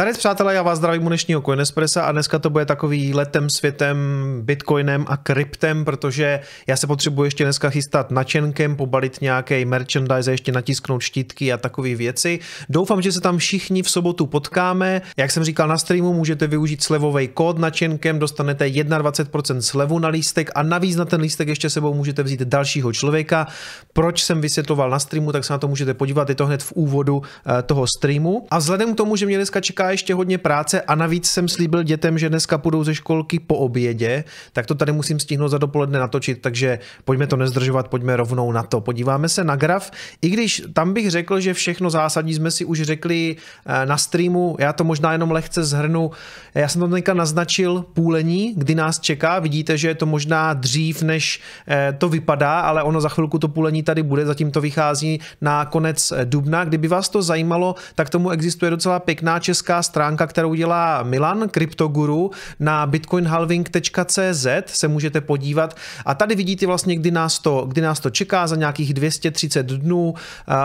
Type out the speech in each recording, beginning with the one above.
Zdarec přátelé, já vás zdravím u dnešního Coinespressa a dneska to bude takový letem světem, bitcoinem a kryptem, protože já se potřebuji ještě dneska chystat načenkem, pobalit nějaký merchandise, ještě natisknout štítky a takové věci. Doufám, že se tam všichni v sobotu potkáme. Jak jsem říkal na streamu, můžete využít slevový kód načenkem, dostanete 21% slevu na lístek a navíc na ten lístek ještě sebou můžete vzít dalšího člověka. Proč jsem vysvětloval na streamu, tak se na to můžete podívat, je to hned v úvodu eh, toho streamu. A vzhledem k tomu, že mě dneska čeká ještě hodně práce a navíc jsem slíbil dětem, že dneska půjdou ze školky po obědě, tak to tady musím stihnout za dopoledne natočit, takže pojďme to nezdržovat, pojďme rovnou na to. Podíváme se na graf, i když tam bych řekl, že všechno zásadní jsme si už řekli eh, na streamu, já to možná jenom lehce zhrnu. Já jsem to teďka naznačil půlení, kdy nás čeká, vidíte, že je to možná dřív, než eh, to vypadá, ale ono za chvilku to půlení tady bude, zatím to vychází na konec dubna. Kdyby vás to zajímalo, tak tomu existuje docela pěkná česká hezká stránka, kterou dělá Milan, kryptoguru, na bitcoinhalving.cz se můžete podívat. A tady vidíte vlastně, kdy nás to, kdy nás to čeká za nějakých 230 dnů.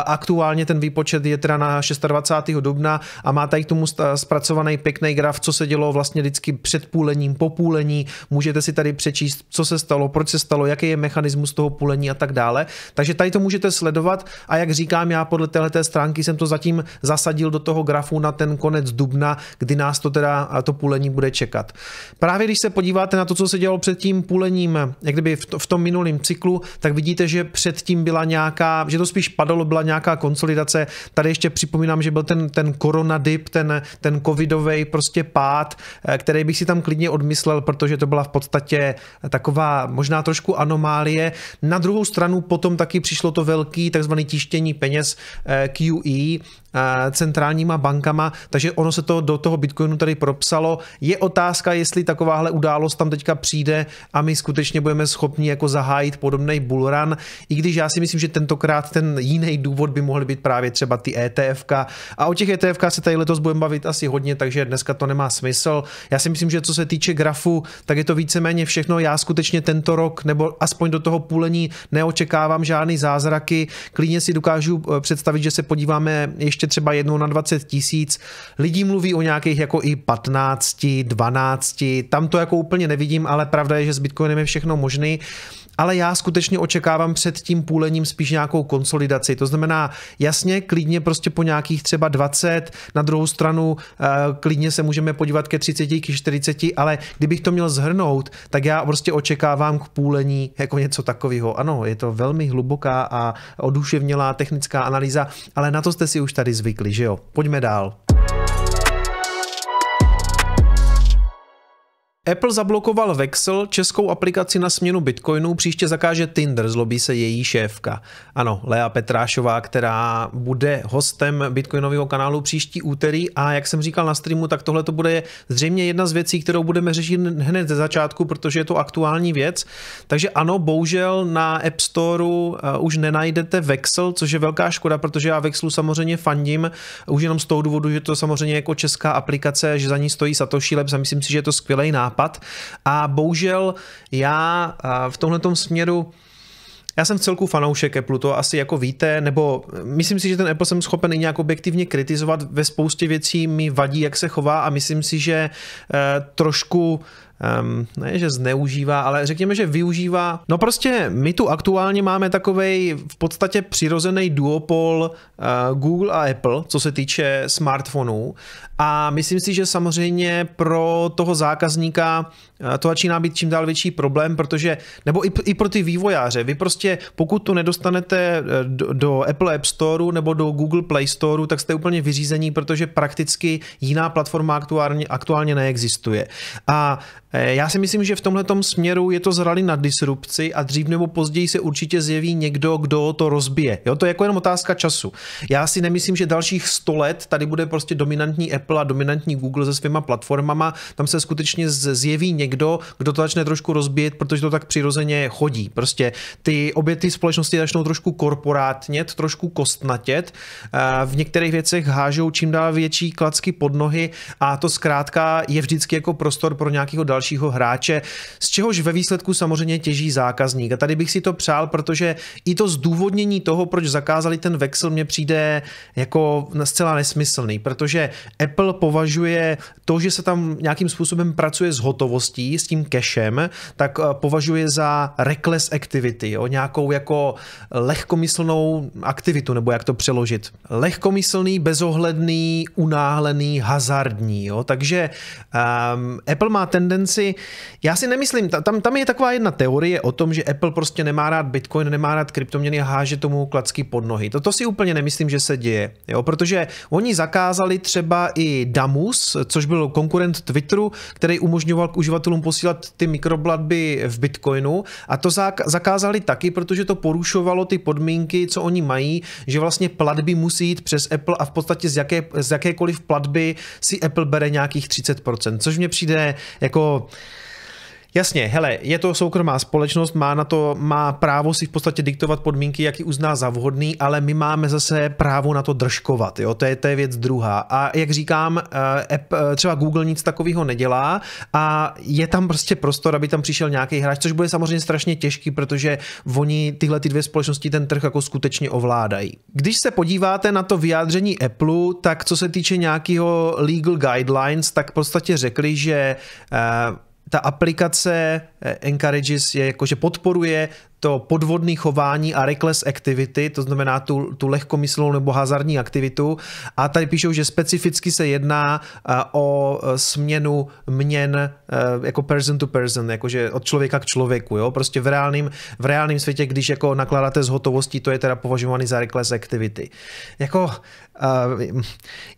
Aktuálně ten výpočet je teda na 26. dubna a má tady k tomu zpracovaný pěkný graf, co se dělo vlastně vždycky před půlením, po půlení. Můžete si tady přečíst, co se stalo, proč se stalo, jaký je mechanismus toho půlení a tak dále. Takže tady to můžete sledovat a jak říkám, já podle téhle stránky jsem to zatím zasadil do toho grafu na ten konec dubna, kdy nás to teda to půlení bude čekat. Právě když se podíváte na to, co se dělo před tím půlením, jak kdyby v tom minulém cyklu, tak vidíte, že předtím byla nějaká, že to spíš padalo, byla nějaká konsolidace. Tady ještě připomínám, že byl ten, ten koronadip, ten, ten covidový prostě pád, eh, který bych si tam klidně odmyslel, protože to byla v podstatě taková možná trošku anomálie. Na druhou stranu potom taky přišlo to velký takzvaný tištění peněz eh, QE, Eh, centrálníma bankama, takže ono se to do toho Bitcoinu tady propsalo. Je otázka, jestli takováhle událost tam teďka přijde a my skutečně budeme schopni jako zahájit podobný bullrun, i když já si myslím, že tentokrát ten jiný důvod by mohl být právě třeba ty ETF. A o těch ETF se tady letos budeme bavit asi hodně, takže dneska to nemá smysl. Já si myslím, že co se týče grafu, tak je to víceméně všechno. Já skutečně tento rok, nebo aspoň do toho půlení, neočekávám žádný zázraky. Klidně si dokážu eh, představit, že se podíváme ještě ještě třeba jednou na 20 tisíc. Lidí mluví o nějakých jako i 15, 12, tam to jako úplně nevidím, ale pravda je, že s Bitcoinem je všechno možný ale já skutečně očekávám před tím půlením spíš nějakou konsolidaci. To znamená, jasně, klidně prostě po nějakých třeba 20, na druhou stranu eh, klidně se můžeme podívat ke 30, ke 40, ale kdybych to měl zhrnout, tak já prostě očekávám k půlení jako něco takového. Ano, je to velmi hluboká a oduševnělá technická analýza, ale na to jste si už tady zvykli, že jo? Pojďme dál. Apple zablokoval Vexel, českou aplikaci na směnu bitcoinů, příště zakáže Tinder, zlobí se její šéfka. Ano, Lea Petrášová, která bude hostem bitcoinového kanálu příští úterý a jak jsem říkal na streamu, tak tohle to bude zřejmě jedna z věcí, kterou budeme řešit hned ze začátku, protože je to aktuální věc. Takže ano, bohužel na App Storeu eh, už nenajdete Vexel, což je velká škoda, protože já Vexlu samozřejmě fandím, už jenom z toho důvodu, že to samozřejmě jako česká aplikace, že za ní stojí Satoshi Labs a myslím si, že je to skvělý nápad nápad a bohužel já v tomhle směru já jsem v celku fanoušek Apple, to asi jako víte, nebo myslím si, že ten Apple jsem schopen i nějak objektivně kritizovat. Ve spoustě věcí mi vadí, jak se chová a myslím si, že eh, trošku um, ne, že zneužívá, ale řekněme, že využívá. No prostě my tu aktuálně máme takovej v podstatě přirozený duopol uh, Google a Apple, co se týče smartfonů. A myslím si, že samozřejmě pro toho zákazníka eh, to začíná být čím dál větší problém, protože, nebo i, i pro ty vývojáře, vy prostě pokud to nedostanete eh, do, do Apple App Store nebo do Google Play Store, tak jste úplně vyřízení, protože prakticky jiná platforma aktuálně, aktuálně neexistuje. A Eh, já si myslím, že v tomhle směru je to zrali na disrupci a dřív nebo později se určitě zjeví někdo, kdo to rozbije. Jo, to je jako jenom otázka času. Já si nemyslím, že dalších 100 let tady bude prostě dominantní Apple a dominantní Google se svýma platformama. Tam se skutečně zjeví někdo, kdo to začne trošku rozbíjet, protože to tak přirozeně chodí. Prostě ty obě ty společnosti začnou trošku korporátnět, trošku kostnatět. Eh, v některých věcech hážou čím dál větší klacky pod nohy a to zkrátka je vždycky jako prostor pro nějakého dalšího dalšího hráče, z čehož ve výsledku samozřejmě těží zákazník. A tady bych si to přál, protože i to zdůvodnění toho, proč zakázali ten vexel, mně přijde jako zcela nesmyslný, protože Apple považuje to, že se tam nějakým způsobem pracuje s hotovostí, s tím cashem, tak eh, považuje za reckless activity, jo? nějakou jako lehkomyslnou aktivitu, nebo jak to přeložit. Lehkomyslný, bezohledný, unáhlený, hazardní. Jo? Takže um, Apple má tendenci si, já si nemyslím, tam, tam je taková jedna teorie o tom, že Apple prostě nemá rád Bitcoin, nemá rád kryptoměny a háže tomu klacky pod nohy. To, to si úplně nemyslím, že se děje, jo? protože oni zakázali třeba i Damus, což byl konkurent Twitteru, který umožňoval k uživatelům posílat ty mikroblatby v Bitcoinu a to zakázali taky, protože to porušovalo ty podmínky, co oni mají, že vlastně platby musí jít přes Apple a v podstatě z, jaké, z jakékoliv platby si Apple bere nějakých 30%, což mně přijde jako ¡Gracias! Jasně, hele, je to soukromá společnost, má na to, má právo si v podstatě diktovat podmínky, jaký uzná za vhodný, ale my máme zase právo na to držkovat, jo, to je, to je věc druhá. A jak říkám, eh, app, eh, třeba Google nic takového nedělá a je tam prostě prostor, aby tam přišel nějaký hráč, což bude samozřejmě strašně těžký, protože oni tyhle ty dvě společnosti ten trh jako skutečně ovládají. Když se podíváte na to vyjádření Apple, tak co se týče nějakého legal guidelines, tak v podstatě řekli, že eh, ta aplikace eh, Encourages je jako, že podporuje to podvodné chování a reckless activity, to znamená tu, tu lehkomyslnou nebo hazardní aktivitu. A tady píšou, že specificky se jedná eh, o eh, směnu měn eh, jako person to person, jakože od člověka k člověku. Jo? Prostě v reálném v reálném světě, když jako nakládáte z hotovostí, to je teda považovaný za reckless activity. Jako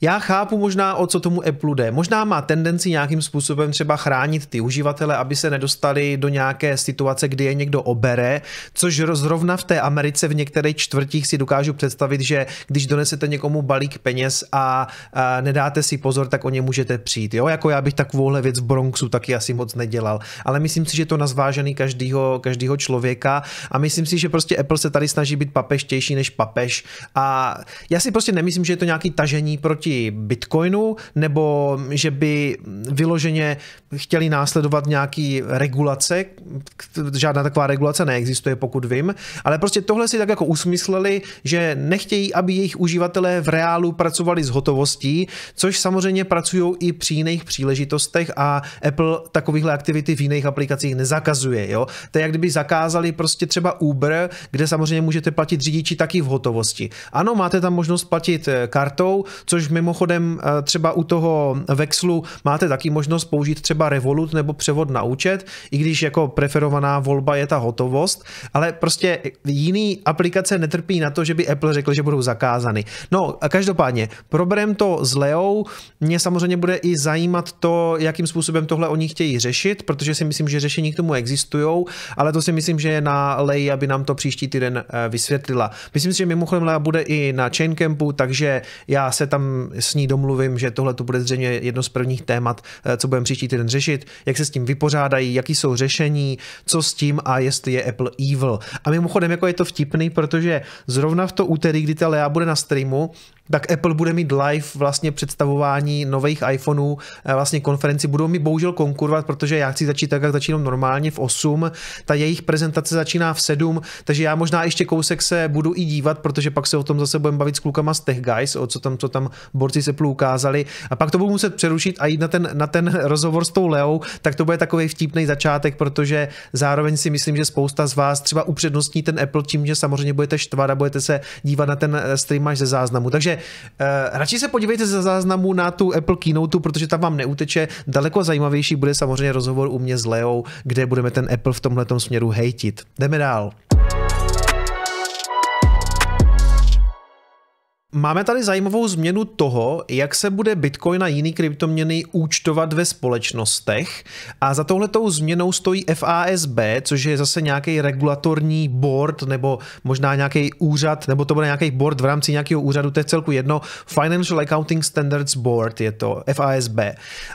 já chápu možná, o co tomu Apple jde. Možná má tendenci nějakým způsobem třeba chránit ty uživatele, aby se nedostali do nějaké situace, kdy je někdo obere, což rozrovna v té Americe v některých čtvrtích si dokážu představit, že když donesete někomu balík peněz a, a nedáte si pozor, tak o ně můžete přijít. Jo? Jako já bych takovouhle věc v Bronxu taky asi moc nedělal. Ale myslím si, že to na zvážený každýho, každýho člověka a myslím si, že prostě Apple se tady snaží být papeštější než papež. A já si prostě nemyslím, že je to nějaký tažení proti Bitcoinu, nebo že by vyloženě chtěli následovat nějaký regulace, žádná taková regulace neexistuje existuje, pokud vím. Ale prostě tohle si tak jako usmysleli, že nechtějí, aby jejich uživatelé v reálu pracovali s hotovostí, což samozřejmě pracují i při jiných příležitostech a Apple takovýchhle aktivity v jiných aplikacích nezakazuje. Jo? To je jak kdyby zakázali prostě třeba Uber, kde samozřejmě můžete platit řidiči taky v hotovosti. Ano, máte tam možnost platit eh, kartou, což mimochodem eh, třeba u toho Vexlu máte taky možnost použít třeba Revolut nebo převod na účet, i když jako preferovaná volba je ta hotovost, ale prostě jiný aplikace netrpí na to, že by Apple řekl, že budou zakázany. No, a každopádně, problém to s Leou, mě samozřejmě bude i zajímat to, jakým způsobem tohle oni chtějí řešit, protože si myslím, že řešení k tomu existují, ale to si myslím, že je na Lei, aby nám to příští týden eh, vysvětlila. Myslím si, že mimochodem Lea bude i na Chaincampu, takže já se tam s ní domluvím, že tohle to bude zřejmě jedno z prvních témat, eh, co budeme příští týden řešit, jak se s tím vypořádají, jaký jsou řešení, co s tím a jestli je Apple Evil. A mimochodem, jako je to vtipný, protože zrovna v to úterý, kdy ta Lea bude na streamu, tak Apple bude mít live vlastně představování nových iPhoneů, eh, vlastně konferenci, budou mi bohužel konkurovat, protože já chci začít tak, jak začínám normálně v 8, ta jejich prezentace začíná v 7, takže já možná ještě kousek se budu i dívat, protože pak se o tom zase budeme bavit s klukama z Tech Guys, o co tam, co tam borci se Apple ukázali a pak to budu muset přerušit a jít na ten, na ten rozhovor s tou Leo, tak to bude takový vtipný začátek, protože zároveň si myslím, že spousta z vás třeba upřednostní ten Apple tím, že samozřejmě budete štvat a budete se dívat na ten eh, stream až ze záznamu. Takže uh, radši se podívejte za záznamu na tu Apple Keynote, protože tam vám neuteče. Daleko zajímavější bude samozřejmě rozhovor u mě s Leou, kde budeme ten Apple v tomhle směru hejtit. Jdeme dál. Máme tady zajímavou změnu toho, jak se bude Bitcoin a jiný kryptoměny účtovat ve společnostech a za touhletou změnou stojí FASB, což je zase nějaký regulatorní board nebo možná nějaký úřad, nebo to bude nějaký board v rámci nějakého úřadu, to je celku jedno, Financial Accounting Standards Board je to, FASB.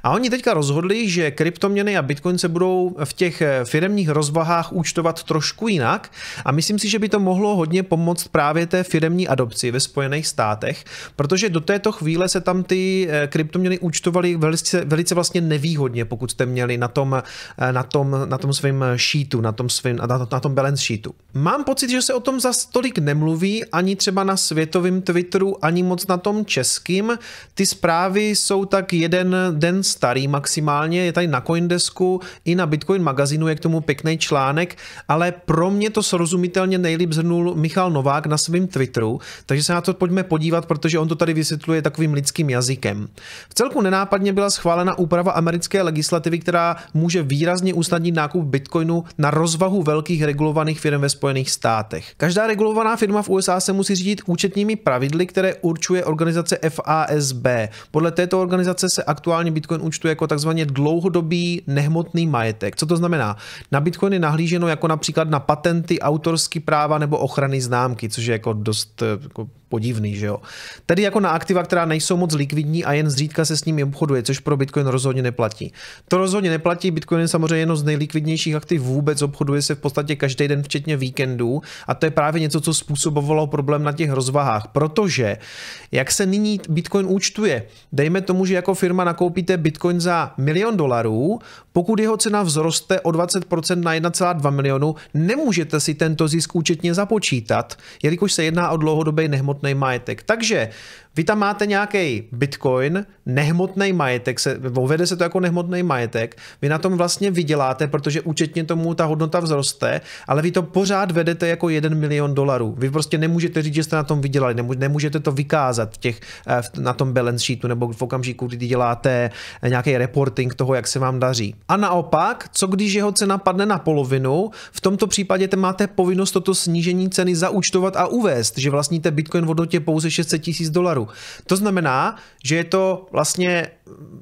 A oni teďka rozhodli, že kryptoměny a Bitcoin se budou v těch firemních rozvahách účtovat trošku jinak a myslím si, že by to mohlo hodně pomoct právě té firemní adopci ve Spojených státech státech, protože do této chvíle se tam ty eh, kryptoměny účtovaly velice, velice vlastně nevýhodně, pokud jste měli na tom, eh, na tom, na tom svém sheetu, na tom, svým, na, na tom balance sheetu. Mám pocit, že se o tom za tolik nemluví, ani třeba na světovém Twitteru, ani moc na tom českým. Ty zprávy jsou tak jeden den starý maximálně, je tady na Coindesku i na Bitcoin magazínu je k tomu pěkný článek, ale pro mě to srozumitelně nejlíp zhrnul Michal Novák na svém Twitteru, takže se na to pojďme podívat, protože on to tady vysvětluje takovým lidským jazykem. V celku nenápadně byla schválena úprava americké legislativy, která může výrazně usnadnit nákup bitcoinu na rozvahu velkých regulovaných firm ve Spojených státech. Každá regulovaná firma v USA se musí řídit účetními pravidly, které určuje organizace FASB. Podle této organizace se aktuálně bitcoin účtuje jako takzvaně dlouhodobý nehmotný majetek. Co to znamená? Na bitcoin je nahlíženo jako například na patenty, autorský práva nebo ochrany známky, což je jako dost eh, jako podivný, že jo. Tedy jako na aktiva, která nejsou moc likvidní a jen zřídka se s nimi obchoduje, což pro Bitcoin rozhodně neplatí. To rozhodně neplatí, Bitcoin je samozřejmě jedno z nejlikvidnějších aktiv vůbec, obchoduje se v podstatě každý den, včetně víkendů a to je právě něco, co způsobovalo problém na těch rozvahách, protože jak se nyní Bitcoin účtuje, dejme tomu, že jako firma nakoupíte Bitcoin za milion dolarů, pokud jeho cena vzroste o 20% na 1,2 milionu, nemůžete si tento zisk účetně započítat, jelikož se jedná o dlouhodobý nehmotný hmotný majetek. Takže vy tam máte nějaký bitcoin, nehmotný majetek, se, uvede se to jako nehmotný majetek, vy na tom vlastně vyděláte, protože účetně tomu ta hodnota vzroste, ale vy to pořád vedete jako 1 milion dolarů. Vy prostě nemůžete říct, že jste na tom vydělali, nemůžete to vykázat těch, eh, na tom balance sheetu nebo v okamžiku, kdy děláte eh, nějaký reporting toho, jak se vám daří. A naopak, co když jeho cena padne na polovinu, v tomto případě máte povinnost toto snížení ceny zaúčtovat a uvést, že vlastníte bitcoin hodnotě pouze 600 tisíc dolarů. To znamená, že je to vlastně,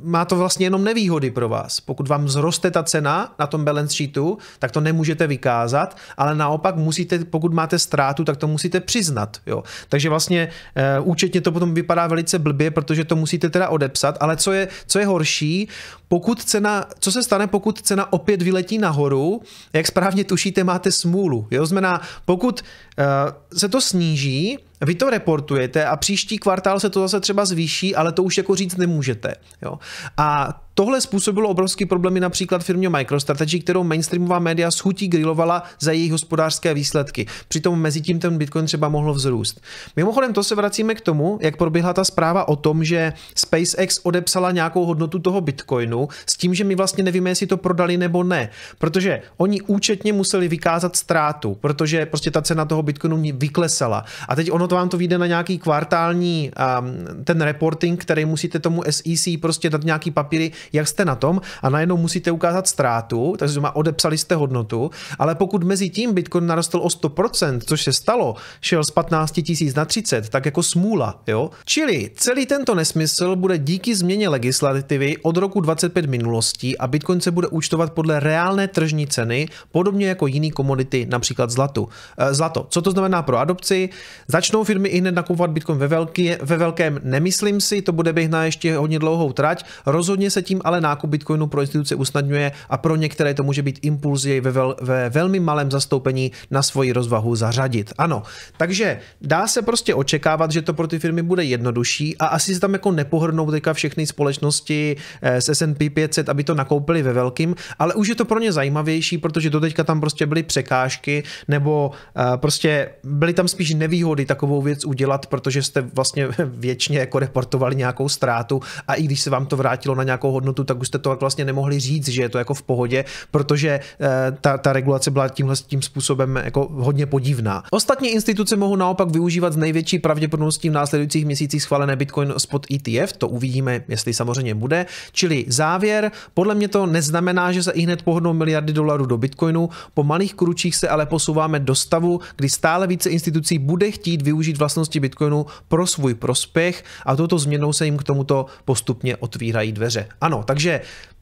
má to vlastně jenom nevýhody pro vás. Pokud vám zroste ta cena na tom balance sheetu, tak to nemůžete vykázat, ale naopak musíte, pokud máte ztrátu, tak to musíte přiznat. Jo. Takže vlastně e, účetně to potom vypadá velice blbě, protože to musíte teda odepsat, ale co je, co je horší, pokud cena, co se stane, pokud cena opět vyletí nahoru, jak správně tušíte, máte smůlu. Jo? Znamená, pokud uh, se to sníží, vy to reportujete a příští kvartál se to zase třeba zvýší, ale to už jako říct nemůžete. Jo? A Tohle způsobilo obrovský problémy například firmě MicroStrategy, kterou mainstreamová média s chutí grilovala za její hospodářské výsledky. Přitom mezi tím ten Bitcoin třeba mohl vzrůst. Mimochodem to se vracíme k tomu, jak proběhla ta zpráva o tom, že SpaceX odepsala nějakou hodnotu toho Bitcoinu s tím, že my vlastně nevíme, jestli to prodali nebo ne. Protože oni účetně museli vykázat ztrátu, protože prostě ta cena toho Bitcoinu vyklesala. A teď ono to vám to vyjde na nějaký kvartální um, ten reporting, který musíte tomu SEC prostě dát nějaký papíry, jak jste na tom a najednou musíte ukázat ztrátu, takže znamená odepsali jste hodnotu, ale pokud mezi tím Bitcoin narostl o 100%, což se stalo, šel z 15 000 na 30, tak jako smůla, jo? Čili celý tento nesmysl bude díky změně legislativy od roku 25 minulostí a Bitcoin se bude účtovat podle reálné tržní ceny, podobně jako jiný komodity, například zlatu. Eh, zlato. Co to znamená pro adopci? Začnou firmy i hned nakupovat Bitcoin ve, velký, ve velkém, nemyslím si, to bude běh na ještě hodně dlouhou trať. Rozhodně se Zatím ale nákup Bitcoinu pro instituce usnadňuje a pro některé to může být impuls jej ve, vel, ve velmi malém zastoupení na svoji rozvahu zařadit. Ano, takže dá se prostě očekávat, že to pro ty firmy bude jednodušší a asi se tam jako nepohrnou teďka všechny společnosti z S&P 500, aby to nakoupili ve velkým, ale už je to pro ně zajímavější, protože teďka tam prostě byly překážky nebo eh, prostě byly tam spíš nevýhody takovou věc udělat, protože jste vlastně věčně jako reportovali nějakou ztrátu a i když se vám to vrátilo na nějakou hodnotu, tak už jste to vlastně nemohli říct, že je to jako v pohodě, protože eh, ta, ta regulace byla tímhle tím způsobem jako hodně podivná. Ostatní instituce mohou naopak využívat z největší pravděpodobností v následujících měsících schválené Bitcoin spot ETF, to uvidíme, jestli samozřejmě bude. Čili závěr, podle mě to neznamená, že se i hned pohodnou miliardy dolarů do Bitcoinu, po malých kručích se ale posouváme do stavu, kdy stále více institucí bude chtít využít vlastnosti Bitcoinu pro svůj prospěch a touto změnou se jim k tomuto postupně otvírají dveře. Ano, ano, takže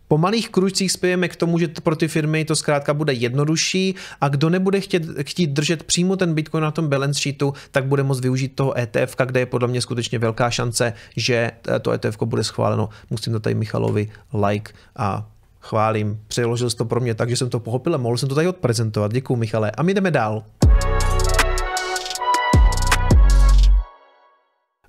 po malých kručcích spějeme k tomu, že pro ty firmy to zkrátka bude jednodušší a kdo nebude chtět, chtít držet přímo ten Bitcoin na tom balance sheetu, tak bude moct využít toho ETF, kde je podle mě skutečně velká šance, že eh, to ETF bude schváleno. Musím to tady Michalovi like a chválím. Přeložil to pro mě tak, že jsem to pochopil a mohl jsem to tady odprezentovat. Děkuji, Michale. A my jdeme dál.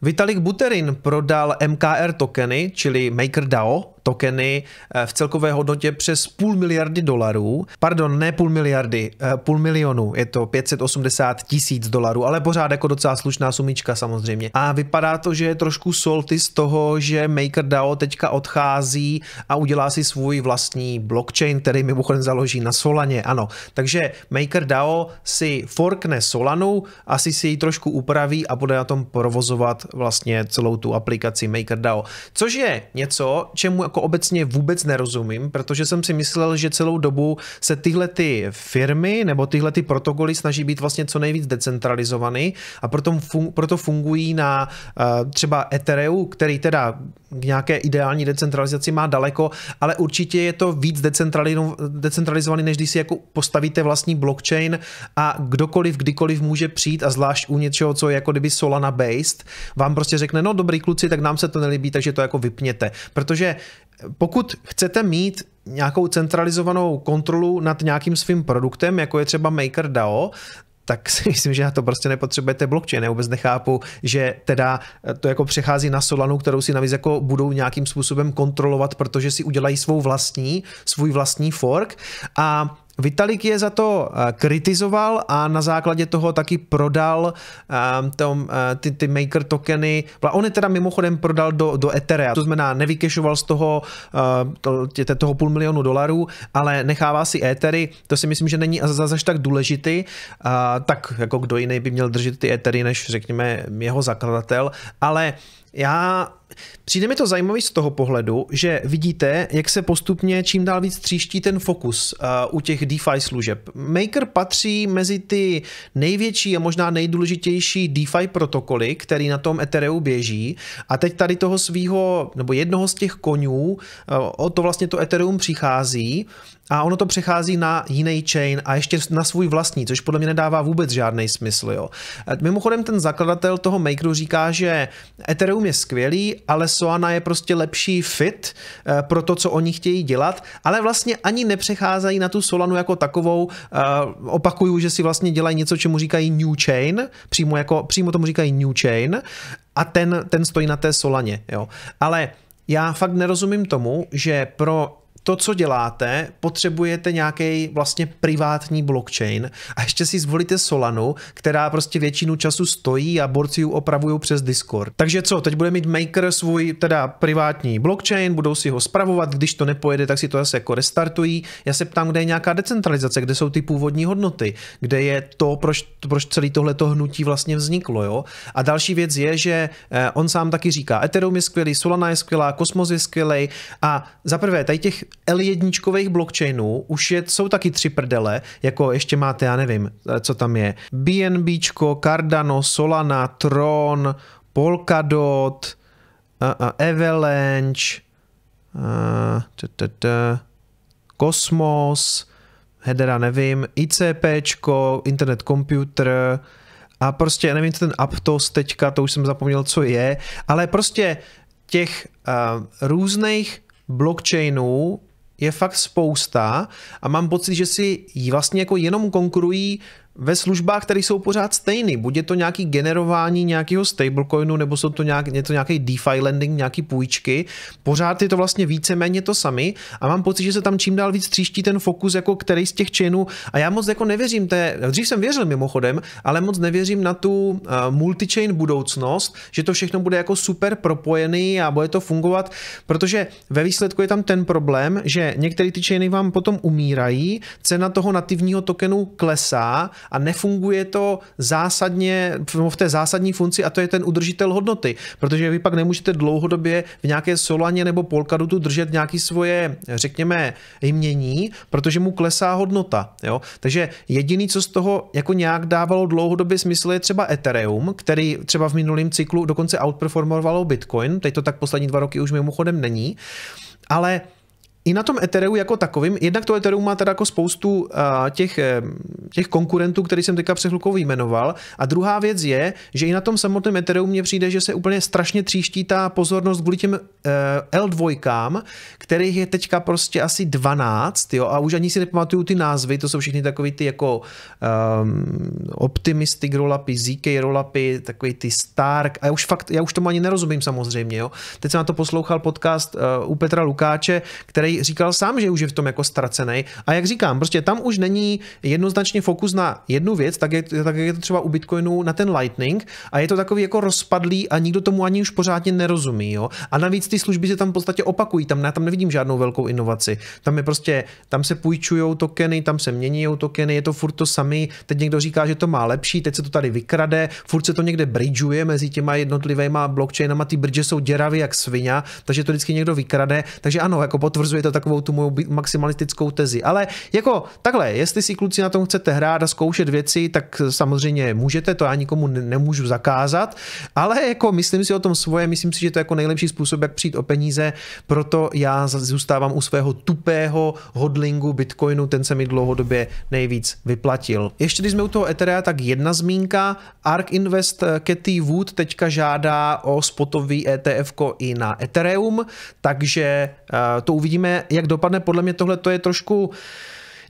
Vitalik Buterin prodal MKR tokeny, čili MakerDAO, tokeny eh, v celkové hodnotě přes půl miliardy dolarů. Pardon, ne půl miliardy, eh, půl milionu, je to 580 tisíc dolarů, ale pořád jako docela slušná sumička samozřejmě. A vypadá to, že je trošku solty z toho, že MakerDAO teďka odchází a udělá si svůj vlastní blockchain, který mimochodem založí na Solaně, ano. Takže MakerDAO si forkne Solanu, asi si ji trošku upraví a bude na tom provozovat vlastně celou tu aplikaci MakerDAO. Což je něco, čemu jako jako obecně vůbec nerozumím, protože jsem si myslel, že celou dobu se tyhle ty firmy nebo tyhle ty protokoly snaží být vlastně co nejvíc decentralizovaný a proto, fun- proto fungují na uh, třeba Ethereu, který teda k nějaké ideální decentralizaci má daleko, ale určitě je to víc decentralizovaný, než když si jako postavíte vlastní blockchain a kdokoliv, kdykoliv může přijít a zvlášť u něčeho, co je jako kdyby Solana based, vám prostě řekne, no dobrý kluci, tak nám se to nelíbí, takže to jako vypněte. Protože pokud chcete mít nějakou centralizovanou kontrolu nad nějakým svým produktem, jako je třeba MakerDAO, tak si myslím, že na to prostě nepotřebujete blockchain. Já vůbec nechápu, že teda to jako přechází na Solanu, kterou si navíc jako budou nějakým způsobem kontrolovat, protože si udělají svou vlastní, svůj vlastní fork a Vitalik je za to eh, kritizoval a na základě toho taky prodal eh, tom, eh, ty, ty maker tokeny. On je teda mimochodem prodal do, do Etherea, to znamená nevykešoval z toho, to, toho půl milionu dolarů, ale nechává si Ethery, to si myslím, že není zase tak důležitý, tak jako kdo jiný by měl držet ty Ethery, než řekněme jeho zakladatel, ale já Přijde mi to zajímavý z toho pohledu, že vidíte, jak se postupně čím dál víc tříští ten fokus uh, u těch DeFi služeb. Maker patří mezi ty největší a možná nejdůležitější DeFi protokoly, který na tom Ethereu běží a teď tady toho svého nebo jednoho z těch konňů, uh, o to vlastně to Ethereum přichází a ono to přechází na jiný chain a ještě na svůj vlastní, což podle mě nedává vůbec žádný smysl. Jo. Mimochodem ten zakladatel toho Makeru říká, že Ethereum je skvělý, ale Solana je prostě lepší fit eh, pro to, co oni chtějí dělat, ale vlastně ani nepřecházejí na tu Solanu jako takovou. Eh, opakuju, že si vlastně dělají něco, čemu říkají New Chain, přímo, jako, přímo tomu říkají New Chain a ten, ten stojí na té Solaně. Jo. Ale já fakt nerozumím tomu, že pro to, co děláte, potřebujete nějaký vlastně privátní blockchain a ještě si zvolíte Solanu, která prostě většinu času stojí a borci ji opravují přes Discord. Takže co, teď bude mít Maker svůj teda privátní blockchain, budou si ho spravovat, když to nepojede, tak si to zase jako restartují. Já se ptám, kde je nějaká decentralizace, kde jsou ty původní hodnoty, kde je to, proč, proč celý tohleto hnutí vlastně vzniklo, jo. A další věc je, že eh, on sám taky říká, Ethereum je skvělý, Solana je skvělá, Kosmos je skvělý a za prvé, tady těch L1 blockchainů už je, jsou taky tři prdele, jako ještě máte, já nevím, eh, co tam je. BNB, Cardano, Solana, Tron, Polkadot, uh, uh, Avalanche, uh, t, t, t, Cosmos, Hedera nevím, ICP, Internet Computer, a prostě nevím, co ten Aptos teďka, to už jsem zapomněl, co je, ale prostě těch uh, různých blockchainů je fakt spousta a mám pocit, že si vlastně jako jenom konkurují ve službách, které jsou pořád stejný. Buď je to nějaký generování nějakého stablecoinu, nebo jsou to nějak, je to nějaký DeFi lending, nějaký půjčky. Pořád je to vlastně víceméně to samý a mám pocit, že se tam čím dál víc tříští ten fokus, jako který z těch činů. A já moc jako nevěřím té, dřív jsem věřil mimochodem, ale moc nevěřím na tu eh, multichain budoucnost, že to všechno bude jako super propojený a bude to fungovat, protože ve výsledku je tam ten problém, že některé ty chainy vám potom umírají, cena toho nativního tokenu klesá a nefunguje to zásadně v té zásadní funkci a to je ten udržitel hodnoty, protože vy pak nemůžete dlouhodobě v nějaké Solaně nebo Polkadutu držet nějaké svoje, řekněme, jmění, protože mu klesá hodnota. Jo? Takže jediný, co z toho jako nějak dávalo dlouhodobě smysl, je třeba Ethereum, který třeba v minulém cyklu dokonce outperformovalo Bitcoin, teď to tak poslední dva roky už mimochodem není, ale i na tom Ethereum jako takovým, jednak to Ethereum má teda jako spoustu těch, eh, těch konkurentů, který jsem teďka před chvilkou jmenoval. A druhá věc je, že i na tom samotném Ethereum mně přijde, že se úplně strašně tříští ta pozornost kvůli těm eh, L2, kterých je teďka prostě asi 12, jo, a už ani si nepamatuju ty názvy, to jsou všichni takový ty jako um, Optimistic rollupy, ZK rollupy, takový ty Stark, a já už fakt, já už tomu ani nerozumím samozřejmě, jo. Teď jsem na to poslouchal podcast eh, u Petra Lukáče, který který říkal sám, že už je v tom jako ztracený. A jak říkám, prostě tam už není jednoznačně fokus na jednu věc, tak je, tak je to třeba u Bitcoinu na ten Lightning a je to takový jako rozpadlý a nikdo tomu ani už pořádně nerozumí. Jo? A navíc ty služby se tam v podstatě opakují, tam já tam nevidím žádnou velkou inovaci. Tam je prostě, tam se půjčují tokeny, tam se mění tokeny, je to furt to samý, teď někdo říká, že to má lepší, teď se to tady vykrade, furt se to někde bridžuje mezi těma jednotlivými blockchainama, ty bridge jsou děravy jak svině, takže to vždycky někdo vykrade, takže ano, jako potvrzuje to takovou tu mou maximalistickou tezi. Ale jako takhle, jestli si kluci na tom chcete hrát a zkoušet věci, tak samozřejmě můžete, to já nikomu nemůžu zakázat, ale jako myslím si o tom svoje, myslím si, že to je jako nejlepší způsob, jak přijít o peníze, proto já zůstávám u svého tupého hodlingu Bitcoinu, ten se mi dlouhodobě nejvíc vyplatil. Ještě když jsme u toho Etherea, tak jedna zmínka, ARK Invest Katy eh, Wood teďka žádá o spotový ETF i na Ethereum, takže eh, to uvidíme jak dopadne. Podle mě tohle to je trošku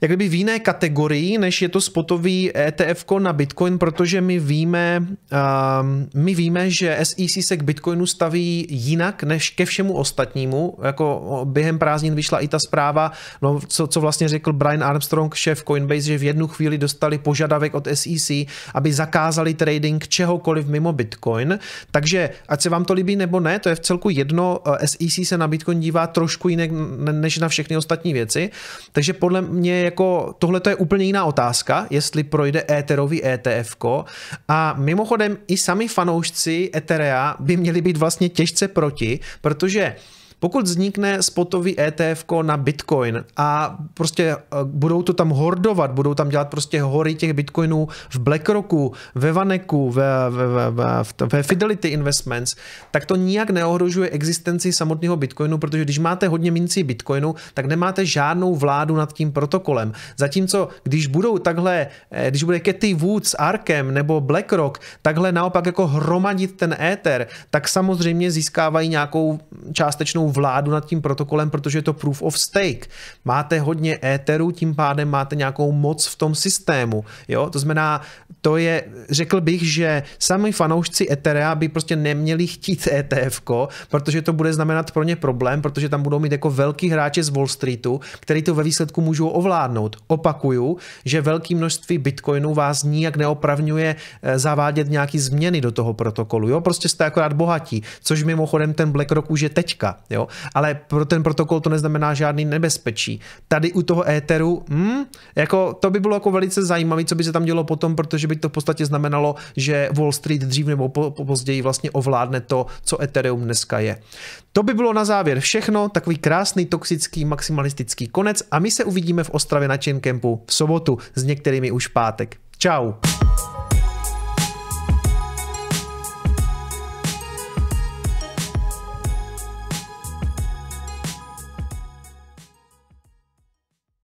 jak kdyby v jiné kategorii, než je to spotový ETF na Bitcoin, protože my víme, uh, my víme, že SEC se k Bitcoinu staví jinak než ke všemu ostatnímu. Jako během prázdnin vyšla i ta zpráva, no, co, co vlastně řekl Brian Armstrong, šéf Coinbase, že v jednu chvíli dostali požadavek od SEC, aby zakázali trading čehokoliv mimo Bitcoin. Takže ať se vám to líbí nebo ne, to je v celku jedno, e SEC se na Bitcoin dívá trošku jinak než na všechny ostatní věci. Takže podle mě je jako tohle je úplně jiná otázka, jestli projde Etherový ETF. -ko. A mimochodem i sami fanoušci Etherea by měli být vlastně těžce proti, protože pokud vznikne spotový ETF na Bitcoin a prostě eh, budou to tam hordovat, budou tam dělat prostě hory těch Bitcoinů v BlackRocku, ve Vaneku, ve, ve, ve, ve, ve Fidelity Investments, tak to nijak neohrožuje existenci samotného Bitcoinu, protože když máte hodně mincí Bitcoinu, tak nemáte žádnou vládu nad tím protokolem. Zatímco, když budou takhle, eh, když bude Katy Wood s Arkem nebo BlackRock, takhle naopak jako hromadit ten Ether, tak samozřejmě získávají nějakou částečnou vládu nad tím protokolem, protože je to proof of stake. Máte hodně éteru, tím pádem máte nějakou moc v tom systému. Jo? To znamená, to je, řekl bych, že sami fanoušci Etherea by prostě neměli chtít ETF, protože to bude znamenat pro ně problém, protože tam budou mít jako velký hráče z Wall Streetu, který to ve výsledku můžou ovládnout. Opakuju, že velké množství bitcoinů vás nijak neopravňuje eh, zavádět nějaký změny do toho protokolu. Jo? Prostě jste akorát bohatí, což mimochodem ten BlackRock už je teďka. Jo? jo. Ale pro ten protokol to neznamená žádný nebezpečí. Tady u toho éteru, hmm, jako to by bylo jako velice zajímavé, co by se tam dělo potom, protože by to v podstatě znamenalo, že Wall Street dřív nebo po, po, později vlastně ovládne to, co Ethereum dneska je. To by bylo na závěr všechno, takový krásný, toxický, maximalistický konec a my se uvidíme v Ostravě na Chaincampu v sobotu s některými už pátek. Ciao.